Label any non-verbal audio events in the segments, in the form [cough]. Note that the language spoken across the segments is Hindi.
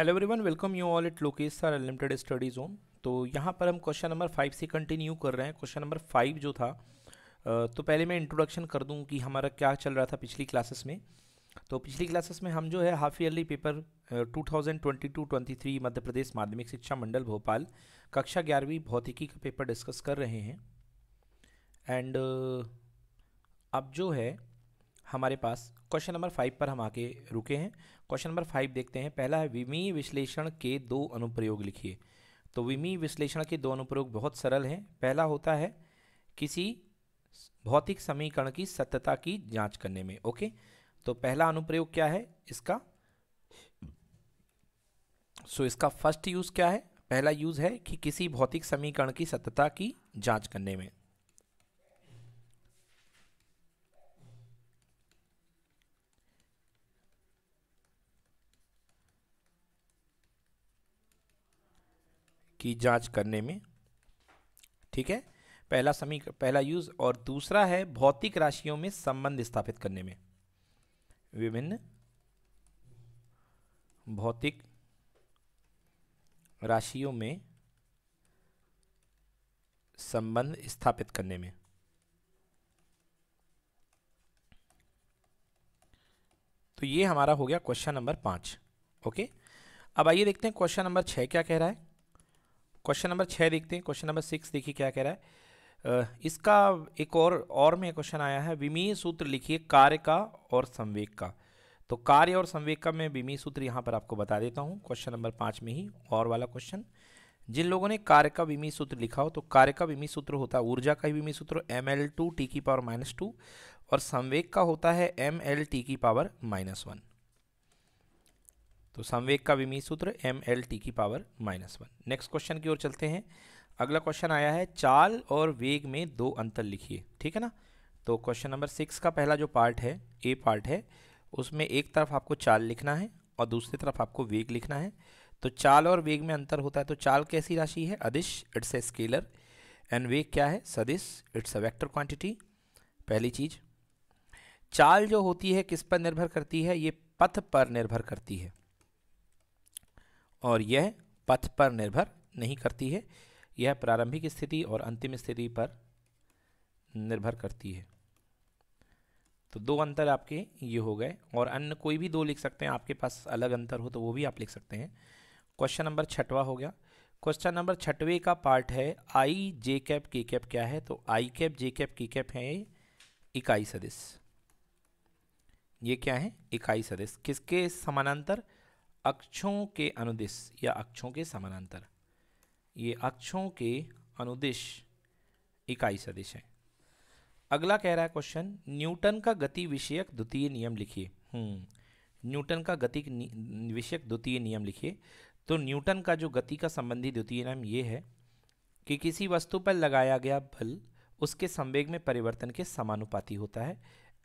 Hello everyone welcome you all at Lokesh sir unlimited study zone तो यहाँ पर हम क्वेश्चन नंबर फाइव से कंटिन्यू कर रहे हैं क्वेश्चन नंबर फाइव जो था तो पहले मैं इंट्रोडक्शन कर दूँ कि हमारा क्या चल रहा था पिछली क्लासेस में तो पिछली क्लासेस में हम जो है half yearly paper two thousand Madhya Pradesh Madhyamik Shiksha मंडल भोपाल कक्षा ग्यारहवीं भौतिकी का पेपर डिस्कस कर रहे हैं एंड अब जो है हमारे पास क्वेश्चन नंबर फाइव पर हम आके रुके हैं क्वेश्चन नंबर फाइव देखते हैं पहला है विमी विश्लेषण के दो अनुप्रयोग लिखिए तो विमी विश्लेषण के दो अनुप्रयोग बहुत सरल हैं पहला होता है किसी भौतिक समीकरण की सत्यता की जांच करने में ओके तो पहला अनुप्रयोग क्या है इसका सो so, इसका फर्स्ट यूज़ क्या है पहला यूज़ है कि किसी भौतिक समीकरण की सत्यता की जांच करने में की जांच करने में ठीक है पहला समीकरण पहला यूज और दूसरा है भौतिक राशियों में संबंध स्थापित करने में विभिन्न भौतिक राशियों में संबंध स्थापित करने में तो ये हमारा हो गया क्वेश्चन नंबर पांच ओके अब आइए देखते हैं क्वेश्चन नंबर छह क्या कह रहा है क्वेश्चन नंबर छः देखते हैं क्वेश्चन नंबर सिक्स देखिए क्या कह रहा है इसका एक और और में क्वेश्चन आया है विमीय सूत्र लिखिए कार्य का और संवेग का तो कार्य और संवेग का मैं विमीय सूत्र यहाँ पर आपको बता देता हूँ क्वेश्चन नंबर पाँच में ही और वाला क्वेश्चन जिन लोगों ने कार्य का विमीय सूत्र लिखा हो तो कार्य का विमीय सूत्र होता है ऊर्जा का ही विमीय सूत्र एम एल टू टी की पावर माइनस टू और संवेग का होता है एम एल टी की पावर माइनस वन तो संवेग का विमी सूत्र एम एल टी की power minus one next question की ओर चलते हैं अगला क्वेश्चन आया है चाल और वेग में दो अंतर लिखिए ठीक है ना तो क्वेश्चन नंबर सिक्स का पहला जो पार्ट है ए पार्ट है उसमें एक तरफ आपको चाल लिखना है और दूसरी तरफ आपको वेग लिखना है तो चाल और वेग में अंतर होता है तो चाल कैसी राशि है अदिश इट्स ए स्केलर एंड वेग क्या है सदिश इट्स अ वेक्टर क्वांटिटी पहली चीज़ चाल जो होती है किस पर निर्भर करती है ये पथ पर निर्भर करती है और यह पथ पर निर्भर नहीं करती है यह प्रारंभिक स्थिति और अंतिम स्थिति पर निर्भर करती है तो दो अंतर आपके ये हो गए और अन्य कोई भी दो लिख सकते हैं आपके पास अलग अंतर हो तो वो भी आप लिख सकते हैं क्वेश्चन नंबर छठवा हो गया क्वेश्चन नंबर छठवे का पार्ट है आई जे कैप के कैप क्या है तो i cap j cap k cap है इकाई सदस्य ये क्या है इकाई सदस्य किसके समानांतर अक्षों के अनुदिश या अक्षों के समानांतर ये अक्षों के अनुदिश इकाई सदिश हैं अगला कह रहा है क्वेश्चन न्यूटन का गति विषयक द्वितीय नियम लिखिए हम्म, न्यूटन का गति विषयक द्वितीय नियम लिखिए तो न्यूटन का जो गति का संबंधी द्वितीय नियम ये है कि किसी वस्तु पर लगाया गया बल उसके संवेग में परिवर्तन के समानुपाती होता है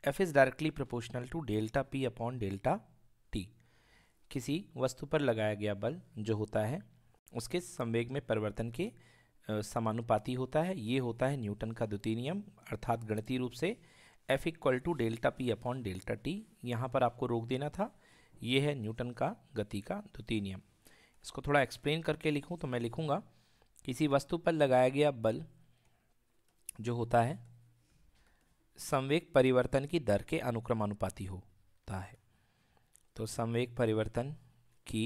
F is directly proportional to delta P upon delta किसी वस्तु पर लगाया गया बल जो होता है उसके संवेग में परिवर्तन के समानुपाती होता है ये होता है न्यूटन का द्वितीय नियम अर्थात गणितीय रूप से F equal to delta P upon delta T यहाँ पर आपको रोक देना था ये है न्यूटन का गति का द्वितीय नियम इसको थोड़ा एक्सप्लेन करके लिखूँ तो मैं लिखूँगा किसी वस्तु पर लगाया गया बल जो होता है संवेग परिवर्तन की दर के अनुक्रमानुपाती होता है तो संवेग परिवर्तन की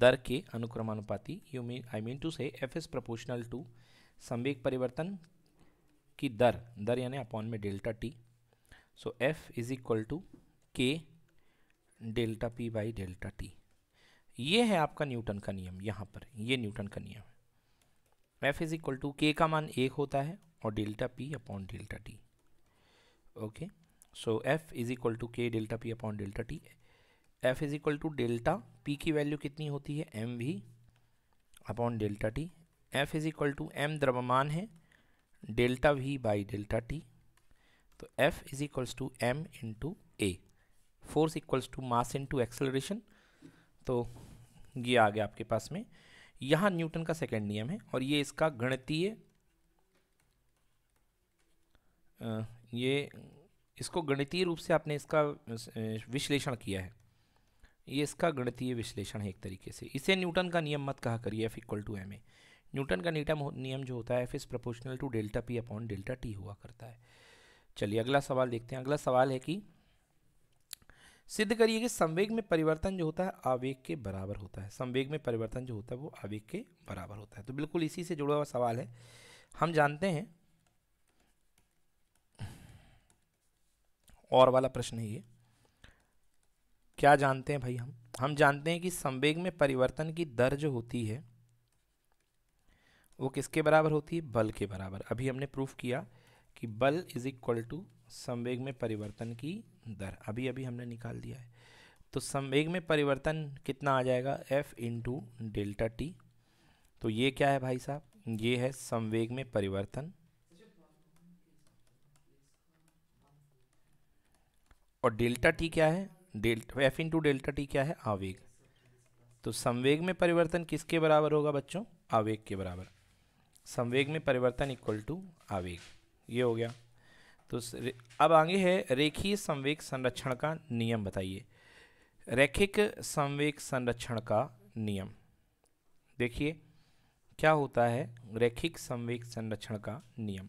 दर के अनुक्रमानुपाती you mean I mean to say F is proportional to संवेग परिवर्तन की दर दर यानी अपॉन में delta T so F is equal to K delta P by delta T ये है आपका न्यूटन का नियम यहाँ पर ये न्यूटन का नियम है एफ इज इक्वल टू के का मान एक होता है और delta P upon delta T okay so F is equal to K delta P upon delta T F is equal to delta P की वैल्यू कितनी होती है M V upon delta T F is equal to M द्रव्यमान है delta V by delta T तो F is equals to M into A force equals to mass into acceleration तो ये आ गया आपके पास में यहाँ न्यूटन का सेकेंड नियम है और ये इसका गणतीय ये इसको गणितीय रूप से आपने इसका विश्लेषण किया है ये इसका गणितीय विश्लेषण है एक तरीके से इसे न्यूटन का नियम मत कहा करिए F equal to M A Newton का नीटम नियम जो होता है F is proportional to delta P upon delta T हुआ करता है चलिए अगला सवाल देखते हैं अगला सवाल है कि सिद्ध करिए कि संवेग में परिवर्तन जो होता है आवेग के बराबर होता है संवेग में परिवर्तन जो होता है वो आवेग के बराबर होता है तो बिल्कुल इसी से जुड़ा हुआ सवाल है हम जानते हैं और वाला प्रश्न है ये क्या जानते हैं भाई हम हम जानते हैं कि संवेग में परिवर्तन की दर जो होती है वो किसके बराबर होती है बल के बराबर अभी हमने प्रूफ किया कि बल इज इक्वल टू संवेग में परिवर्तन की दर अभी अभी हमने निकाल दिया है तो संवेग में परिवर्तन कितना आ जाएगा एफ इंटू डेल्टा टी तो ये क्या है भाई साहब ये है संवेग में परिवर्तन और डेल्टा टी क्या है डेल्टा तो एफ इंटू डेल्टा टी क्या है आवेग तो संवेग में परिवर्तन किसके बराबर होगा बच्चों आवेग के बराबर संवेग में परिवर्तन इक्वल टू आवेग ये हो गया तो अब आगे है रेखीय संवेग संरक्षण का नियम बताइए रैखिक संवेग संरक्षण का नियम देखिए क्या होता है रैखिक संवेग संरक्षण का नियम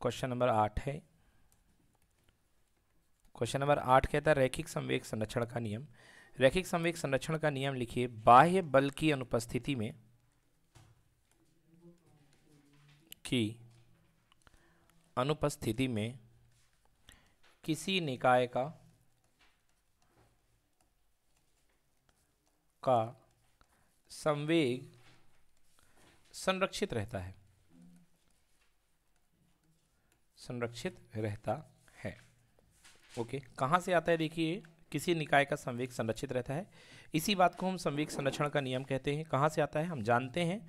क्वेश्चन नंबर आठ है क्वेश्चन नंबर आठ कहता है रैखिक संवेग संरक्षण का नियम रैखिक संवेग संरक्षण का नियम लिखिए बाह्य बल की अनुपस्थिति में की अनुपस्थिति में किसी निकाय का का संवेग संरक्षित रहता है संरक्षित रहता ओके कहाँ से आता है देखिए किसी निकाय का संवेक संरक्षित रहता है इसी बात को हम संवेक संरक्षण का नियम कहते हैं कहाँ से आता है हम जानते हैं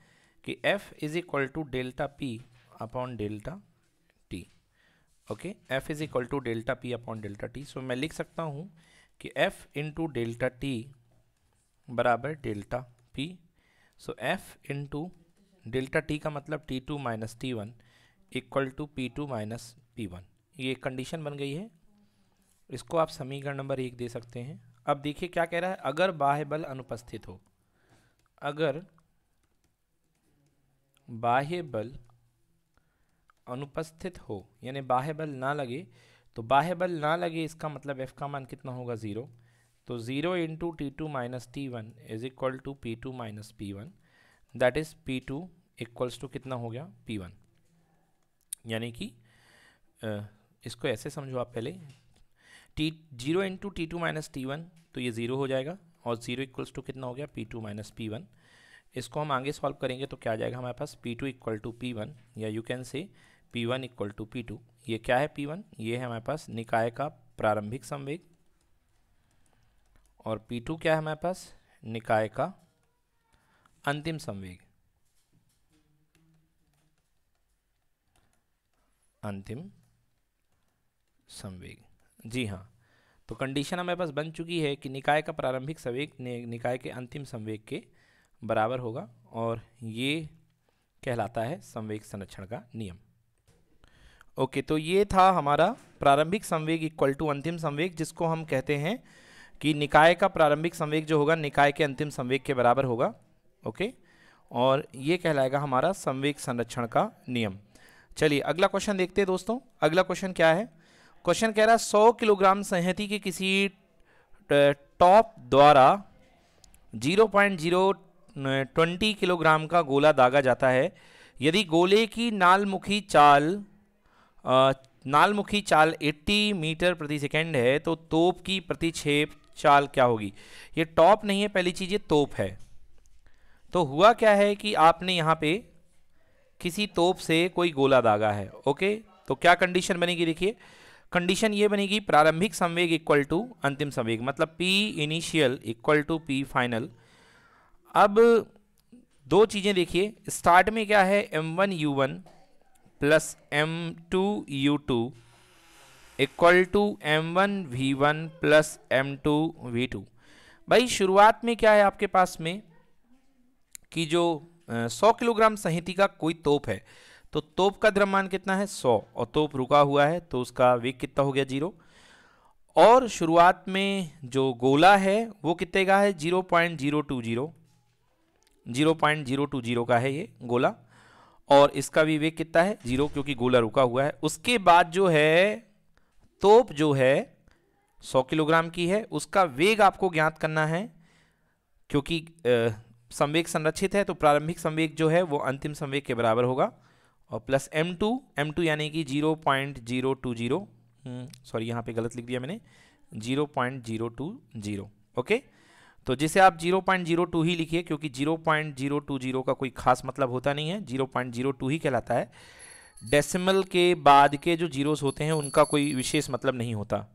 कि F is equal to delta P upon delta T okay F is equal to delta P upon delta T so मैं लिख सकता हूँ कि एफ इंटू डेल्टा टी बराबर delta P so F into delta T का मतलब T two minus T one equal to P two minus P one ये कंडीशन बन गई है इसको आप समीकरण नंबर एक दे सकते हैं अब देखिए क्या कह रहा है अगर बाह्य बल अनुपस्थित हो अगर बाह्य बल अनुपस्थित हो यानी बाह्य बल ना लगे तो बाह्य बल ना लगे इसका मतलब एफ का मान कितना होगा ज़ीरो तो zero into T two minus T one is equal to P two minus P one that is P two equals to कितना हो गया पी वन यानी कि इसको ऐसे समझो आप पहले T zero into T two minus T one तो ये ज़ीरो हो जाएगा और ज़ीरो इक्वल्स टू कितना हो गया P two minus P one इसको हम आगे सॉल्व करेंगे तो क्या आ जाएगा हमारे पास P two equal to P one या you can say P one equal to P two ये क्या है पी वन ये है हमारे पास निकाय का प्रारंभिक संवेग और पी टू क्या है हमारे पास निकाय का अंतिम संवेग अंतिम संवेग जी हाँ तो कंडीशन हमारे पास बन चुकी है कि निकाय का प्रारंभिक संवेग निकाय के अंतिम संवेग के बराबर होगा और ये कहलाता है संवेग संरक्षण का नियम ओके तो ये था हमारा प्रारंभिक संवेग इक्वल टू अंतिम संवेग जिसको हम कहते हैं कि निकाय का प्रारंभिक संवेग जो होगा निकाय के अंतिम संवेग के बराबर होगा ओके और ये कहलाएगा हमारा संवेग संरक्षण का नियम चलिए अगला क्वेश्चन देखते हैं दोस्तों अगला क्वेश्चन क्या है क्वेश्चन कह रहा है सौ किलोग्राम संहति के किसी टॉप द्वारा zero point zero twenty kilogram का गोला दागा जाता है यदि गोले की नालमुखी चाल नालमुखी चाल 80 मीटर प्रति सेकेंड है तो तोप की प्रतिक्षेप चाल क्या होगी ये टॉप नहीं है पहली चीज़ ये तोप है तो हुआ क्या है कि आपने यहाँ पे किसी तोप से कोई गोला दागा है ओके तो क्या कंडीशन बनेगी देखिए कंडीशन ये बनेगी प्रारंभिक संवेग इक्वल टू अंतिम संवेग मतलब P initial equal to P final अब दो चीज़ें देखिए स्टार्ट में क्या है M one U one plus M two U two equal to M one V one plus M two V two भाई शुरुआत में क्या है आपके पास में कि जो सौ किलोग्राम संहिति का कोई तोप है तो तोप का द्रव्यमान कितना है 100 और तोप रुका हुआ है तो उसका वेग कितना हो गया जीरो और शुरुआत में जो गोला है वो कितने का है zero point zero two zero zero point zero two zero का है ये गोला और इसका भी वेग कितना है जीरो क्योंकि गोला रुका हुआ है उसके बाद जो है तोप जो है 100 किलोग्राम की है उसका वेग आपको ज्ञात करना है क्योंकि संवेग संरक्षित है तो प्रारंभिक संवेग जो है वो अंतिम संवेग के बराबर होगा और plus M two M two यानी कि zero point zero two zero sorry यहाँ पे गलत लिख दिया मैंने zero point zero two zero okay तो जिसे आप जीरो पॉइंट जीरो टू ही लिखिए क्योंकि zero point zero two zero का कोई खास मतलब होता नहीं है जीरो पॉइंट जीरो टू ही कहलाता है डेसिमल के बाद के जो जीरोस होते हैं उनका कोई विशेष मतलब नहीं होता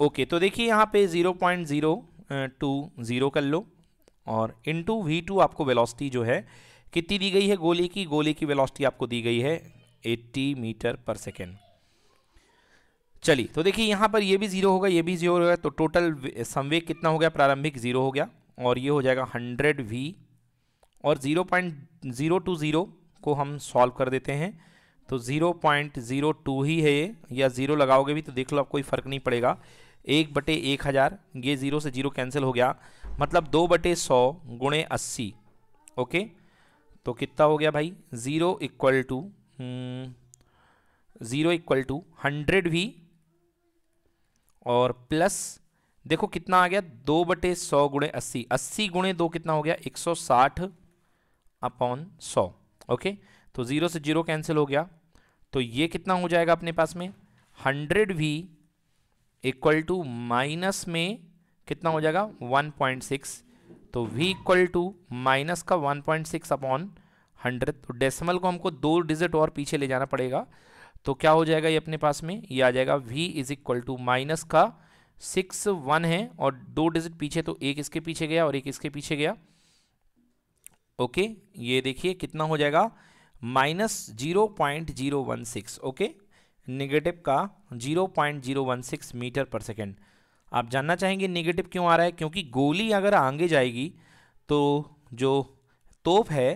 ओके okay, तो देखिए यहाँ पे zero point zero two zero कर लो और इन टू वी टू आपको वेलोसिटी जो है कितनी दी गई है गोली की गोली की वेलोसिटी आपको दी गई है 80 मीटर पर सेकेंड चलिए तो देखिए यहाँ पर ये भी जीरो होगा ये भी जीरो होगा तो टोटल संवेग कितना हो गया प्रारंभिक जीरो हो गया और ये हो जाएगा हंड्रेड वी और zero point zero two zero को हम सॉल्व कर देते हैं तो ज़ीरो पॉइंट ज़ीरो टू ही है ये या ज़ीरो लगाओगे भी तो देख लो आप कोई फ़र्क नहीं पड़ेगा एक बटे एक हज़ार ये ज़ीरो से ज़ीरो कैंसिल हो गया मतलब दो बटे सौ गुणे अस्सी ओके तो कितना हो गया भाई zero equal to hmm, zero equal to hundred भी और प्लस देखो कितना आ गया दो बटे सौ गुणे अस्सी अस्सी गुणे दो कितना हो गया एक सौ साठ अपॉन सौ ओके तो ज़ीरो से ज़ीरो कैंसिल हो गया तो ये कितना हो जाएगा अपने पास में हंड्रेड भी इक्वल टू माइनस में कितना हो जाएगा वन पॉइंट सिक्स तो v इक्वल टू माइनस का 1.6 पॉइंट सिक्स अपॉन हंड्रेड तो डेसिमल को हमको दो डिजिट और पीछे ले जाना पड़ेगा तो क्या हो जाएगा ये अपने पास में ये आ जाएगा v is equal to minus का सिक्स वन है और दो डिजिट पीछे तो एक इसके पीछे गया और एक इसके पीछे गया ओके ये देखिए कितना हो जाएगा minus zero point zero one six okay negative का zero point zero one six metre per second आप जानना चाहेंगे नेगेटिव क्यों आ रहा है क्योंकि गोली अगर आगे जाएगी तो जो तोप है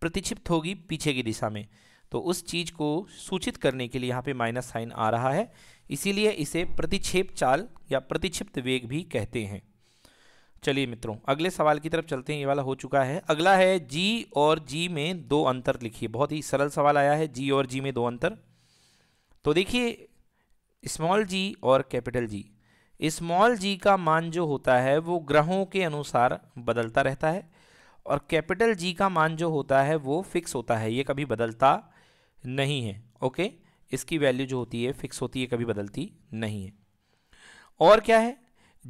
प्रतिक्षिप्त होगी पीछे की दिशा में तो उस चीज़ को सूचित करने के लिए यहाँ पे माइनस साइन आ रहा है इसीलिए इसे प्रतिक्षेप चाल या प्रतिक्षिप्त वेग भी कहते हैं चलिए मित्रों अगले सवाल की तरफ चलते हैं ये वाला हो चुका है अगला है जी और जी में दो अंतर लिखिए बहुत ही सरल सवाल आया है जी और जी में दो अंतर तो देखिए स्मॉल जी और कैपिटल जी स्मॉल जी का मान जो होता है वो ग्रहों के अनुसार बदलता रहता है और कैपिटल जी का मान जो होता है वो फिक्स होता है ये कभी बदलता नहीं है ओके इसकी वैल्यू जो होती है फिक्स होती है कभी बदलती नहीं है और क्या है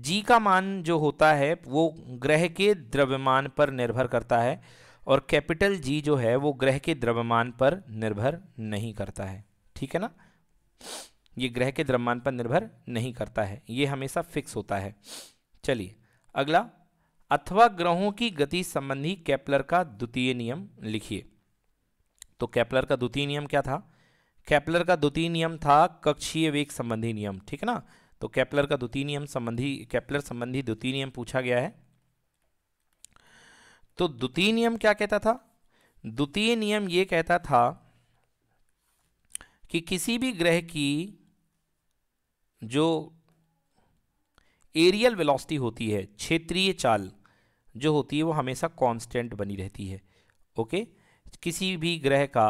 जी का मान जो होता है वो ग्रह के द्रव्यमान पर निर्भर करता है और कैपिटल जी जो है वो ग्रह के द्रव्यमान पर निर्भर नहीं करता है ठीक है ना ये ग्रह के द्रव्यमान पर निर्भर नहीं करता है ये हमेशा फिक्स होता है चलिए अगला अथवा ग्रहों की गति संबंधी कैप्लर का द्वितीय नियम लिखिए तो कैप्लर का द्वितीय नियम क्या था कैप्लर का द्वितीय नियम था कक्षीय वेग संबंधी नियम ठीक है ना तो कैप्लर का द्वितीय नियम संबंधी कैप्लर संबंधी द्वितीय नियम पूछा गया है तो द्वितीय नियम क्या कहता था द्वितीय नियम यह कहता था कि किसी भी ग्रह की जो एरियल वेलोसिटी होती है क्षेत्रीय चाल जो होती है वो हमेशा कांस्टेंट बनी रहती है ओके किसी भी ग्रह का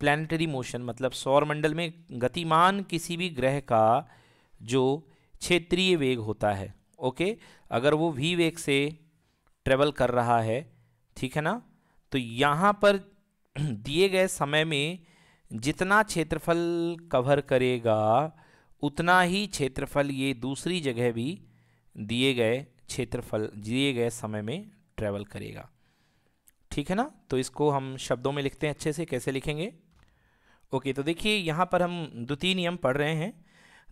प्लानिटरी मोशन मतलब सौरमंडल में गतिमान किसी भी ग्रह का जो क्षेत्रीय वेग होता है ओके अगर वो वी वेग से ट्रेवल कर रहा है ठीक है ना तो यहाँ पर [clears throat] दिए गए समय में जितना क्षेत्रफल कवर करेगा उतना ही क्षेत्रफल ये दूसरी जगह भी दिए गए क्षेत्रफल दिए गए समय में ट्रैवल करेगा ठीक है ना तो इसको हम शब्दों में लिखते हैं अच्छे से कैसे लिखेंगे ओके तो देखिए यहाँ पर हम द्वितीय नियम पढ़ रहे हैं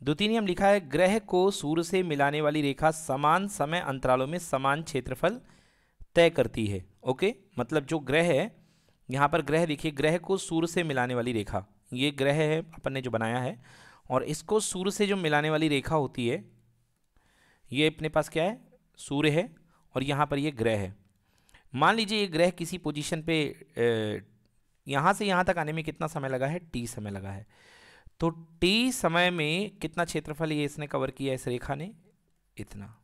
द्वितीय नियम लिखा है ग्रह को सूर्य से मिलाने वाली रेखा समान समय अंतरालों में समान क्षेत्रफल तय करती है ओके मतलब जो ग्रह है यहाँ पर ग्रह देखिए ग्रह को सूर्य से मिलाने वाली रेखा ये ग्रह है अपन ने जो बनाया है और इसको सूर्य से जो मिलाने वाली रेखा होती है ये अपने पास क्या है सूर्य है और यहाँ पर ये ग्रह है मान लीजिए ये ग्रह किसी पोजीशन पे यहाँ से यहाँ तक आने में कितना समय लगा है टी समय लगा है तो टी समय में कितना क्षेत्रफल ये इसने कवर किया इस रेखा ने इतना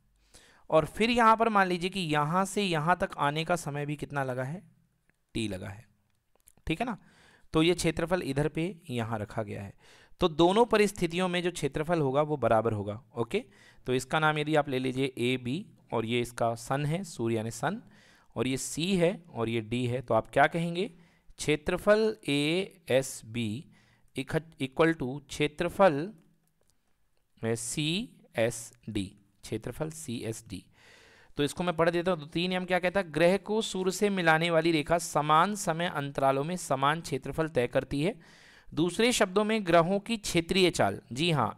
और फिर यहाँ पर मान लीजिए कि यहाँ से यहाँ तक आने का समय भी कितना लगा है टी लगा है ठीक है ना तो ये क्षेत्रफल इधर पे यहाँ रखा गया है तो दोनों परिस्थितियों में जो क्षेत्रफल होगा वो बराबर होगा ओके तो इसका नाम यदि आप ले लीजिए ए बी और ये इसका सन है सूर्य यानी सन और ये सी है और ये डी है तो आप क्या कहेंगे क्षेत्रफल A S B equal to क्षेत्रफल सी एस डी क्षेत्रफल सी एस डी तो इसको मैं पढ़ देता हूँ तो तीन नियम क्या कहता है ग्रह को सूर्य से मिलाने वाली रेखा समान समय अंतरालों में समान क्षेत्रफल तय करती है दूसरे शब्दों में ग्रहों की क्षेत्रीय चाल जी हाँ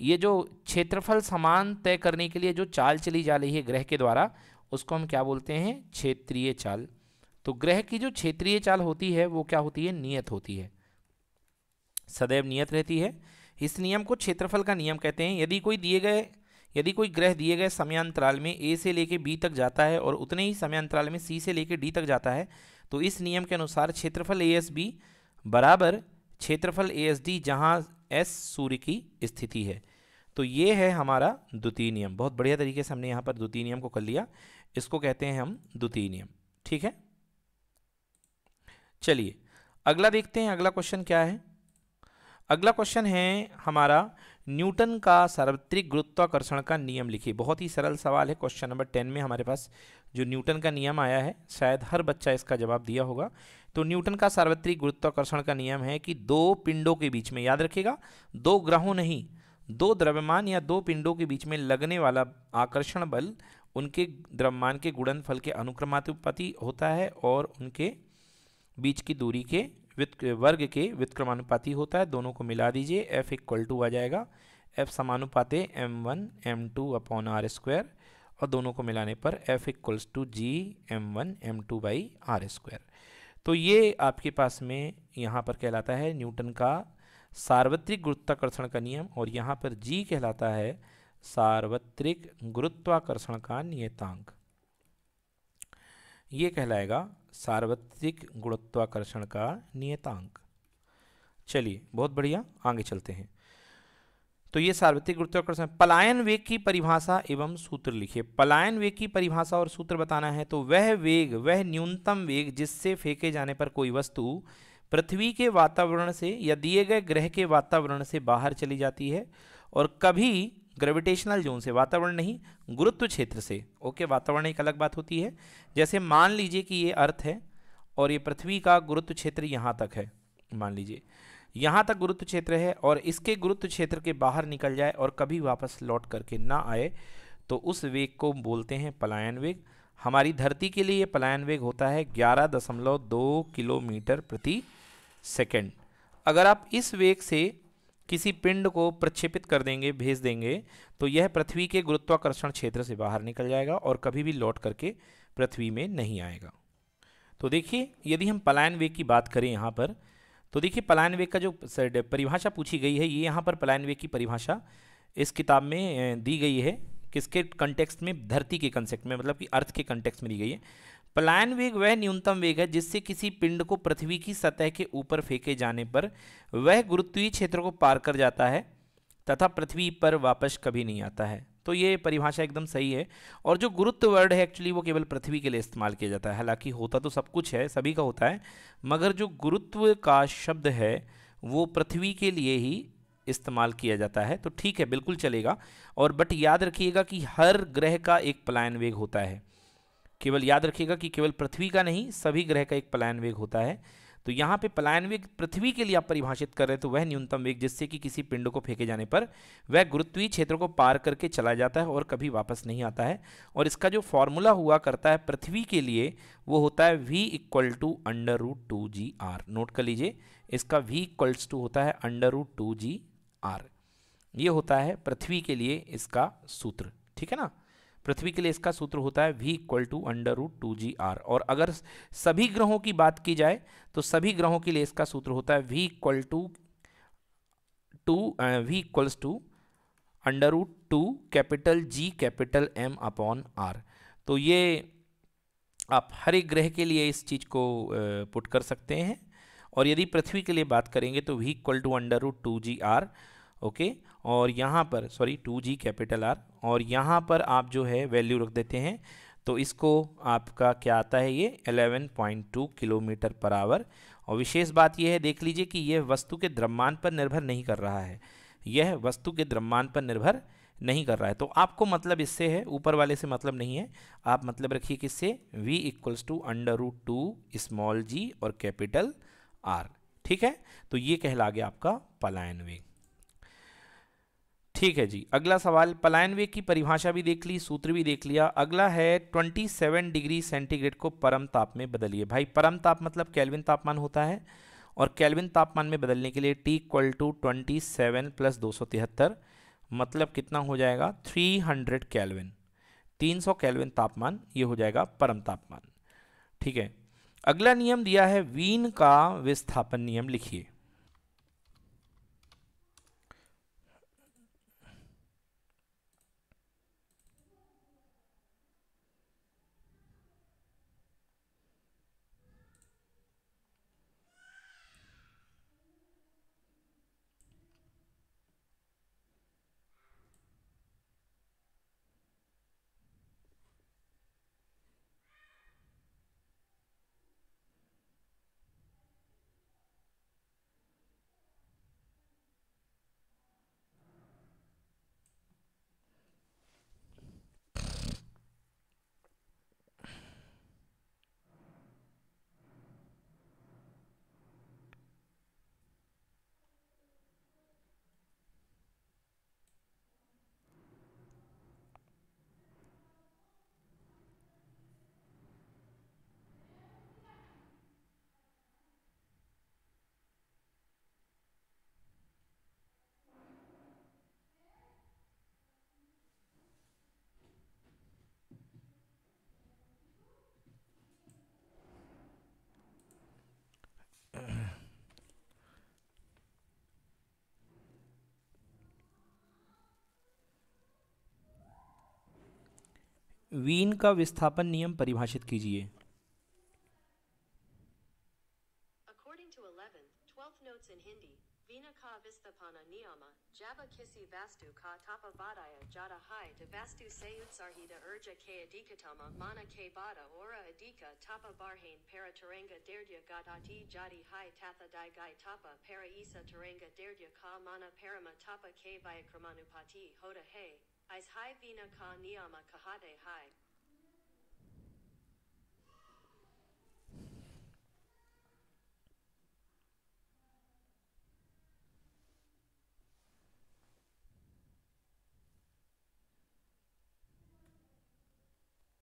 ये जो क्षेत्रफल समान तय करने के लिए जो चाल चली जा रही है ग्रह के द्वारा उसको हम क्या बोलते हैं क्षेत्रीय चाल तो ग्रह की जो क्षेत्रीय चाल होती है वो क्या होती है नियत होती है सदैव नियत रहती है इस नियम को क्षेत्रफल का नियम कहते हैं यदि कोई दिए गए यदि कोई ग्रह दिए गए समयांतराल में ए से लेकर बी तक जाता है और उतने ही समयांतराल में सी से लेकर डी तक जाता है तो इस नियम के अनुसार क्षेत्रफल ए एस बी बराबर क्षेत्रफल ए एस डी जहाँ एस सूर्य की स्थिति है तो ये है हमारा द्वितीय नियम बहुत बढ़िया तरीके से हमने यहाँ पर द्वितीय नियम को कर लिया इसको कहते हैं हम द्वितीय नियम ठीक है चलिए अगला देखते हैं अगला क्वेश्चन क्या है अगला क्वेश्चन है हमारा न्यूटन का सार्वत्रिक गुरुत्वाकर्षण का नियम लिखिए बहुत ही सरल सवाल है क्वेश्चन नंबर टेन में हमारे पास जो न्यूटन का नियम आया है शायद हर बच्चा इसका जवाब दिया होगा तो न्यूटन का सार्वत्रिक गुरुत्वाकर्षण का नियम है कि दो पिंडों के बीच में याद रखिएगा दो ग्रहों नहीं दो द्रव्यमान या दो पिंडों के बीच में लगने वाला आकर्षण बल उनके द्रव्यमान के गुणनफल के अनुक्रमानुपाति होता है और उनके बीच की दूरी के वर्ग के व्युत्क्रमानुपाति होता है दोनों को मिला दीजिए एफ इक्वल टू आ जाएगा एफ समानुपाते M one M two upon R square और दोनों को मिलाने पर F equals to G M one M two by R square तो ये आपके पास में यहाँ पर कहलाता है न्यूटन का सार्वत्रिक गुरुत्वाकर्षण का नियम और यहाँ पर जी कहलाता है सार्वत्रिक गुरुत्वाकर्षण का नियतांक ये कहलाएगा सार्वत्रिक गुरुत्वाकर्षण का नियतांक चलिए बहुत बढ़िया आगे चलते हैं तो ये सार्वत्रिक गुरुत्वाकर्षण पलायन वेग की परिभाषा एवं सूत्र लिखिए पलायन वेग की परिभाषा और सूत्र बताना है तो वह वेग वह न्यूनतम वेग जिससे फेंके जाने पर कोई वस्तु पृथ्वी के वातावरण से या दिए गए ग्रह के वातावरण से बाहर चली जाती है और कभी ग्रेविटेशनल जोन से वातावरण नहीं गुरुत्व क्षेत्र से ओके वातावरण एक अलग बात होती है जैसे मान लीजिए कि ये अर्थ है और ये पृथ्वी का गुरुत्व क्षेत्र यहाँ तक है मान लीजिए यहाँ तक गुरुत्व क्षेत्र है और इसके गुरुत्व क्षेत्र के बाहर निकल जाए और कभी वापस लौट करके ना आए तो उस वेग को बोलते हैं पलायन वेग हमारी धरती के लिए पलायन वेग होता है ग्यारह दशमलव दो किलोमीटर प्रति सेकंड अगर आप इस वेग से किसी पिंड को प्रक्षेपित कर देंगे भेज देंगे तो यह पृथ्वी के गुरुत्वाकर्षण क्षेत्र से बाहर निकल जाएगा और कभी भी लौट करके पृथ्वी में नहीं आएगा तो देखिए यदि हम पलायन वेग की बात करें यहाँ पर तो देखिए पलायन वेग का जो परिभाषा पूछी गई है ये यहाँ पर पलायन वेग की परिभाषा इस किताब में दी गई है किसके कंटेक्स्ट में धरती के कंसेप्ट में मतलब कि अर्थ के कंटेक्स्ट में दी गई है पलायन वेग वह न्यूनतम वेग है जिससे किसी पिंड को पृथ्वी की सतह के ऊपर फेंके जाने पर वह गुरुत्वीय क्षेत्र को पार कर जाता है तथा पृथ्वी पर वापस कभी नहीं आता है तो ये परिभाषा एकदम सही है और जो गुरुत्व वर्ड है एक्चुअली वो केवल पृथ्वी के लिए इस्तेमाल किया जाता है हालांकि होता तो सब कुछ है सभी का होता है मगर जो गुरुत्व का शब्द है वो पृथ्वी के लिए ही इस्तेमाल किया जाता है तो ठीक है बिल्कुल चलेगा और बट याद रखिएगा कि हर ग्रह का एक पलायन वेग होता है केवल याद रखिएगा कि केवल पृथ्वी का नहीं सभी ग्रह का एक पलायन वेग होता है तो यहाँ पे पलायन वेग पृथ्वी के लिए आप परिभाषित कर रहे तो वह न्यूनतम वेग जिससे कि किसी पिंड को फेंके जाने पर वह गुरुत्वीय क्षेत्र को पार करके चला जाता है और कभी वापस नहीं आता है और इसका जो फॉर्मूला हुआ करता है पृथ्वी के लिए वो होता है V equal to under root two G R note कर लीजिए इसका वी इक्वल्स टू होता है under root two G R ये होता है पृथ्वी के लिए इसका सूत्र ठीक है ना पृथ्वी के लिए इसका सूत्र होता है V equal to under root two G R और अगर सभी ग्रहों की बात की जाए तो सभी ग्रहों के लिए इसका सूत्र होता है V equal to two V equals to under root two capital G capital M upon R तो ये आप हर एक ग्रह के लिए इस चीज़ को पुट कर सकते हैं और यदि पृथ्वी के लिए बात करेंगे तो V equal to under root two G R okay और यहाँ पर sorry two G capital R और यहाँ पर आप जो है वैल्यू रख देते हैं तो इसको आपका क्या आता है ये 11.2 किलोमीटर पर आवर और विशेष बात यह है देख लीजिए कि यह वस्तु के द्रव्यमान पर निर्भर नहीं कर रहा है यह वस्तु के द्रव्यमान पर निर्भर नहीं कर रहा है तो आपको मतलब इससे है ऊपर वाले से मतलब नहीं है आप मतलब रखिए किससे v equals to under root two small G और कैपिटल आर ठीक है तो ये कहला गया आपका पलायन वेग ठीक है जी अगला सवाल पलायन वेग की परिभाषा भी देख ली सूत्र भी देख लिया अगला है 27 डिग्री सेंटीग्रेड को परम ताप में बदलिए भाई परम ताप मतलब कैलविन तापमान होता है और कैलविन तापमान में बदलने के लिए T equal to twenty seven plus दो सौ तिहत्तर मतलब कितना हो जाएगा 300 हंड्रेड कैलविन तीन सौ कैलविन तापमान ये हो जाएगा परम तापमान ठीक है अगला नियम दिया है वीन का विस्थापन नियम लिखिए वीन का विस्थापन नियम परिभाषित कीजिए According to 11th, 12th notes in Hindi, Vina ka vistapana niyama, jaba kisi vastu ka tapa vadaya jata hai de vastu sayutsarhita urja ke adikatama mana ke bada ora adika tapa barhain para teranga derdya gadati Jadi hai tatha gai tapa para isa teranga derdya ka mana parama tapa ke vyakramanupati hoda hai, Ais hai vina ka niyama kahade hai.